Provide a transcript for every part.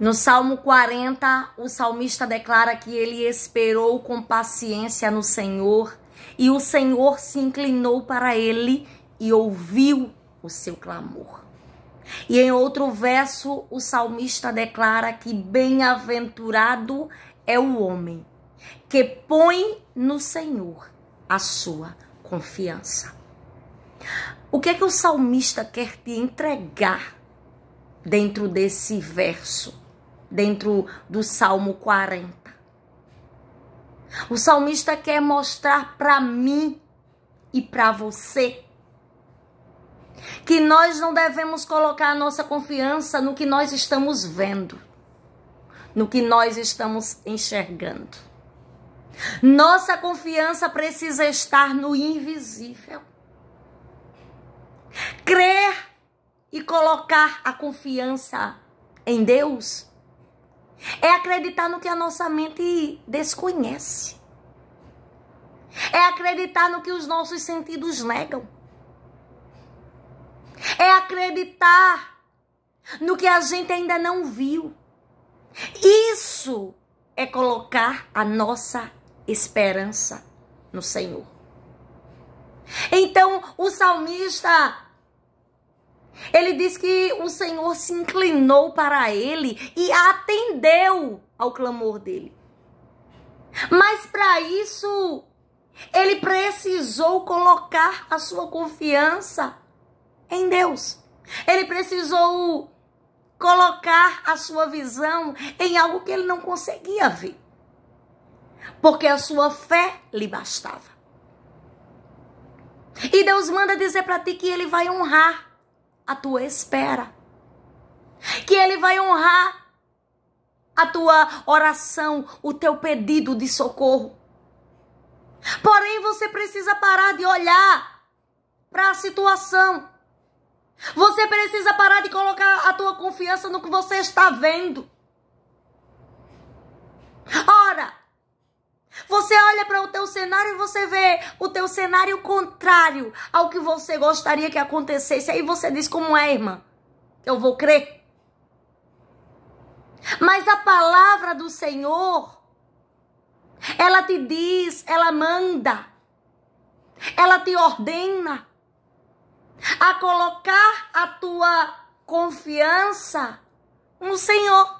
No Salmo 40, o salmista declara que ele esperou com paciência no Senhor e o Senhor se inclinou para ele e ouviu o seu clamor. E em outro verso, o salmista declara que bem-aventurado é o homem que põe no Senhor a sua confiança. O que é que o salmista quer te entregar dentro desse verso? dentro do Salmo 40. O salmista quer mostrar para mim e para você que nós não devemos colocar a nossa confiança no que nós estamos vendo, no que nós estamos enxergando. Nossa confiança precisa estar no invisível. Crer e colocar a confiança em Deus é acreditar no que a nossa mente desconhece. É acreditar no que os nossos sentidos negam. É acreditar no que a gente ainda não viu. Isso é colocar a nossa esperança no Senhor. Então, o salmista ele diz que o Senhor se inclinou para ele e atendeu ao clamor dele. Mas para isso, ele precisou colocar a sua confiança em Deus. Ele precisou colocar a sua visão em algo que ele não conseguia ver. Porque a sua fé lhe bastava. E Deus manda dizer para ti que ele vai honrar a tua espera. Que Ele vai honrar a tua oração, o teu pedido de socorro. Porém, você precisa parar de olhar para a situação. Você precisa parar de colocar a tua confiança no que você está vendo. Você olha para o teu cenário e você vê o teu cenário contrário ao que você gostaria que acontecesse. Aí você diz como é, irmã? Eu vou crer. Mas a palavra do Senhor, ela te diz, ela manda, ela te ordena a colocar a tua confiança no Senhor.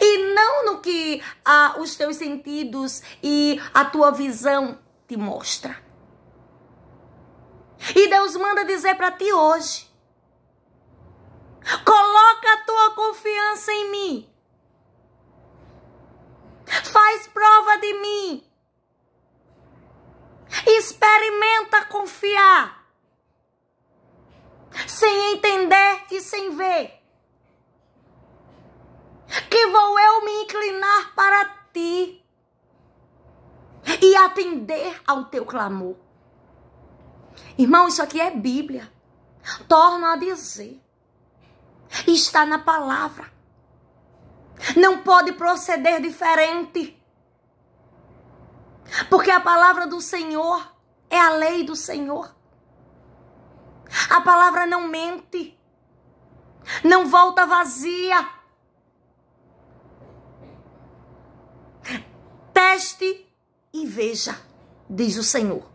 E não no que ah, os teus sentidos e a tua visão te mostra. E Deus manda dizer para ti hoje: coloca a tua confiança em mim. Faz prova de mim. Experimenta confiar. Sem entender e sem ver que vou eu me inclinar para ti e atender ao teu clamor. Irmão, isso aqui é Bíblia. Torno a dizer. Está na palavra. Não pode proceder diferente. Porque a palavra do Senhor é a lei do Senhor. A palavra não mente. Não volta vazia. Preste e veja, diz o Senhor.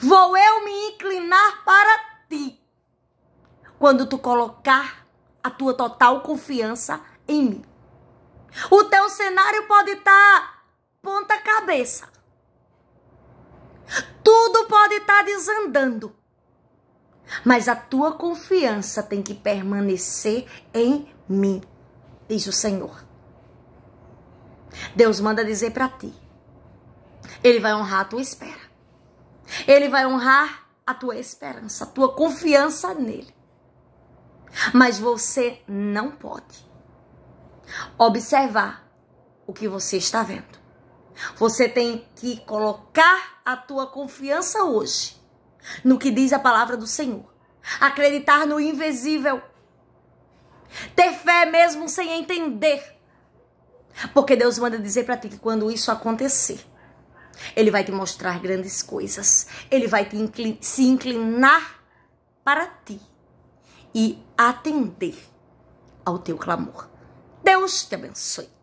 Vou eu me inclinar para ti quando tu colocar a tua total confiança em mim. O teu cenário pode estar tá ponta cabeça. Tudo pode estar tá desandando. Mas a tua confiança tem que permanecer em mim, diz o Senhor. Deus manda dizer para ti. Ele vai honrar a tua espera. Ele vai honrar a tua esperança, a tua confiança nele. Mas você não pode observar o que você está vendo. Você tem que colocar a tua confiança hoje no que diz a palavra do Senhor. Acreditar no invisível. Ter fé mesmo sem entender porque Deus manda dizer para ti que quando isso acontecer, Ele vai te mostrar grandes coisas. Ele vai inclin se inclinar para ti e atender ao teu clamor. Deus te abençoe.